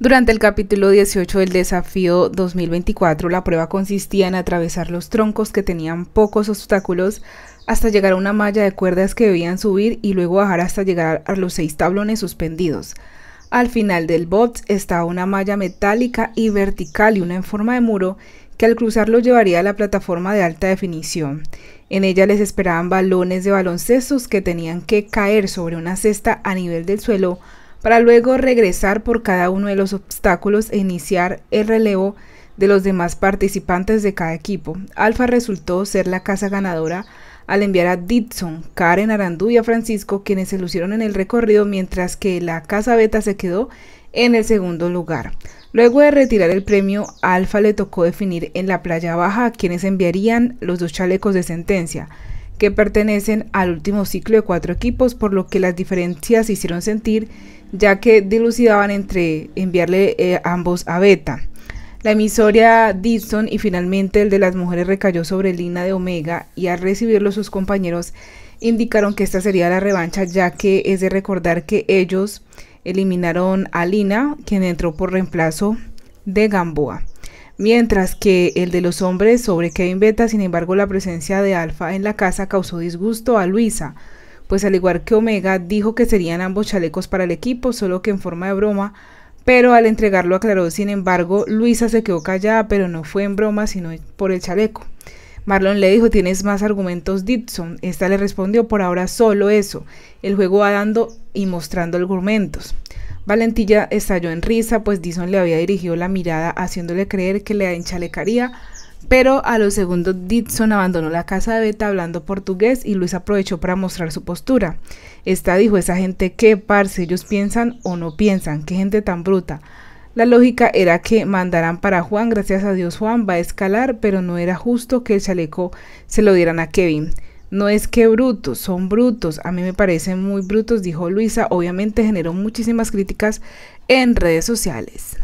Durante el capítulo 18 del desafío 2024, la prueba consistía en atravesar los troncos que tenían pocos obstáculos hasta llegar a una malla de cuerdas que debían subir y luego bajar hasta llegar a los seis tablones suspendidos. Al final del box estaba una malla metálica y vertical y una en forma de muro que al cruzarlo llevaría a la plataforma de alta definición. En ella les esperaban balones de baloncestos que tenían que caer sobre una cesta a nivel del suelo para luego regresar por cada uno de los obstáculos e iniciar el relevo de los demás participantes de cada equipo. Alfa resultó ser la casa ganadora al enviar a Ditson, Karen Arandú y a Francisco quienes se lucieron en el recorrido mientras que la casa beta se quedó en el segundo lugar. Luego de retirar el premio, Alfa le tocó definir en la playa baja a quienes enviarían los dos chalecos de sentencia que pertenecen al último ciclo de cuatro equipos, por lo que las diferencias se hicieron sentir, ya que dilucidaban entre enviarle eh, ambos a Beta. La emisoria Dixon y finalmente el de las mujeres recayó sobre Lina de Omega y al recibirlo sus compañeros indicaron que esta sería la revancha ya que es de recordar que ellos eliminaron a Lina quien entró por reemplazo de Gamboa. Mientras que el de los hombres sobre Kevin Beta, sin embargo, la presencia de Alfa en la casa causó disgusto a Luisa, pues al igual que Omega dijo que serían ambos chalecos para el equipo, solo que en forma de broma, pero al entregarlo aclaró, sin embargo, Luisa se quedó callada, pero no fue en broma, sino por el chaleco. Marlon le dijo, tienes más argumentos, Dixon. Esta le respondió, por ahora solo eso. El juego va dando y mostrando argumentos. Valentilla estalló en risa, pues Dixon le había dirigido la mirada haciéndole creer que le enchalecaría, pero a los segundos Dixon abandonó la casa de Beta hablando portugués y Luis aprovechó para mostrar su postura. Esta dijo, esa gente que, parce, ellos piensan o no piensan, qué gente tan bruta. La lógica era que mandarán para Juan, gracias a Dios Juan va a escalar, pero no era justo que el chaleco se lo dieran a Kevin. No es que brutos, son brutos. A mí me parecen muy brutos, dijo Luisa. Obviamente generó muchísimas críticas en redes sociales.